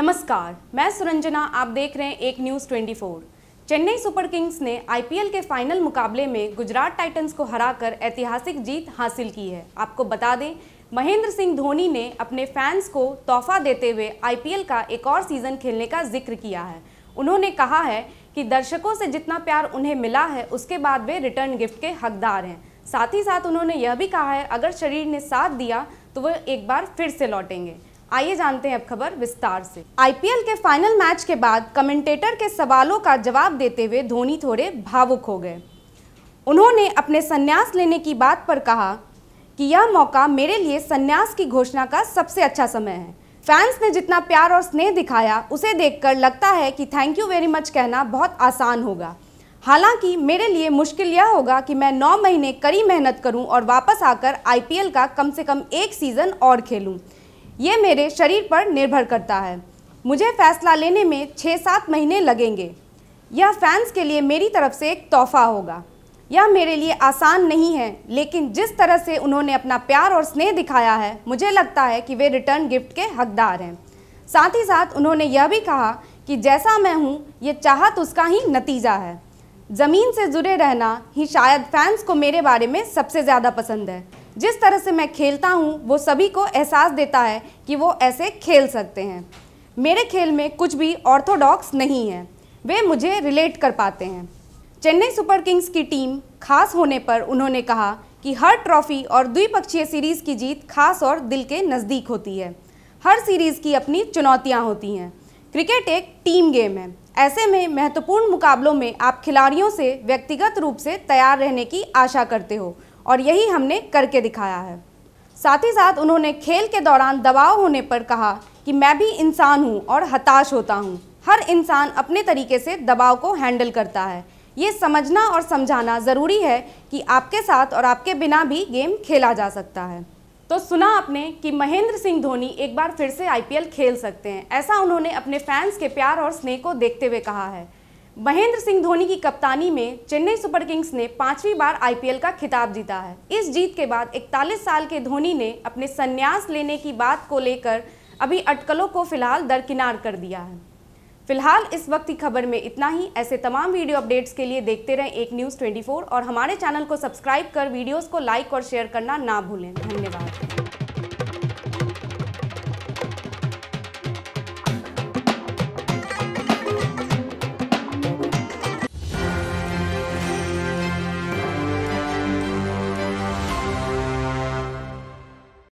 नमस्कार मैं सुरंजना आप देख रहे हैं एक न्यूज़ 24 चेन्नई सुपर किंग्स ने आईपीएल के फाइनल मुकाबले में गुजरात टाइटंस को हराकर ऐतिहासिक जीत हासिल की है आपको बता दें महेंद्र सिंह धोनी ने अपने फैंस को तोहफा देते हुए आईपीएल का एक और सीज़न खेलने का जिक्र किया है उन्होंने कहा है कि दर्शकों से जितना प्यार उन्हें मिला है उसके बाद वे रिटर्न गिफ्ट के हकदार हैं साथ ही साथ उन्होंने यह भी कहा है अगर शरीर ने साथ दिया तो वह एक बार फिर से लौटेंगे आइए जानते हैं अब खबर विस्तार से आईपीएल के फाइनल मैच के बाद कमेंटेटर के सवालों का जवाब देते हुए धोनी थोड़े भावुक हो गए उन्होंने अपने संन्यास लेने की बात पर कहा कि यह मौका मेरे लिए संन्यास की घोषणा का सबसे अच्छा समय है फैंस ने जितना प्यार और स्नेह दिखाया उसे देखकर लगता है कि थैंक यू वेरी मच कहना बहुत आसान होगा हालांकि मेरे लिए मुश्किल यह होगा कि मैं नौ महीने कड़ी मेहनत करूं और वापस आकर आईपीएल का कम से कम एक सीज़न और खेलूं। ये मेरे शरीर पर निर्भर करता है मुझे फैसला लेने में छः सात महीने लगेंगे यह फैंस के लिए मेरी तरफ से एक तोहफा होगा यह मेरे लिए आसान नहीं है लेकिन जिस तरह से उन्होंने अपना प्यार और स्नेह दिखाया है मुझे लगता है कि वे रिटर्न गिफ्ट के हकदार हैं साथ ही साथ उन्होंने यह भी कहा कि जैसा मैं हूँ ये चाहत उसका ही नतीजा है ज़मीन से जुड़े रहना ही शायद फैंस को मेरे बारे में सबसे ज़्यादा पसंद है जिस तरह से मैं खेलता हूँ वो सभी को एहसास देता है कि वो ऐसे खेल सकते हैं मेरे खेल में कुछ भी ऑर्थोडॉक्स नहीं है वे मुझे रिलेट कर पाते हैं चेन्नई सुपर किंग्स की टीम खास होने पर उन्होंने कहा कि हर ट्रॉफी और द्विपक्षीय सीरीज़ की जीत खास और दिल के नज़दीक होती है हर सीरीज़ की अपनी चुनौतियाँ होती हैं क्रिकेट एक टीम गेम है ऐसे में महत्वपूर्ण मुकाबलों में आप खिलाड़ियों से व्यक्तिगत रूप से तैयार रहने की आशा करते हो और यही हमने करके दिखाया है साथ ही साथ उन्होंने खेल के दौरान दबाव होने पर कहा कि मैं भी इंसान हूँ और हताश होता हूँ हर इंसान अपने तरीके से दबाव को हैंडल करता है ये समझना और समझाना ज़रूरी है कि आपके साथ और आपके बिना भी गेम खेला जा सकता है तो सुना आपने कि महेंद्र सिंह धोनी एक बार फिर से आईपीएल खेल सकते हैं ऐसा उन्होंने अपने फैंस के प्यार और स्नेह को देखते हुए कहा है महेंद्र सिंह धोनी की कप्तानी में चेन्नई सुपर किंग्स ने पांचवी बार आईपीएल का खिताब जीता है इस जीत के बाद 41 साल के धोनी ने अपने संन्यास लेने की बात को लेकर अभी अटकलों को फिलहाल दरकिनार कर दिया है फिलहाल इस वक्त की खबर में इतना ही ऐसे तमाम वीडियो अपडेट्स के लिए देखते रहें एक न्यूज़ ट्वेंटी और हमारे चैनल को सब्सक्राइब कर वीडियोज़ को लाइक और शेयर करना ना भूलें धन्यवाद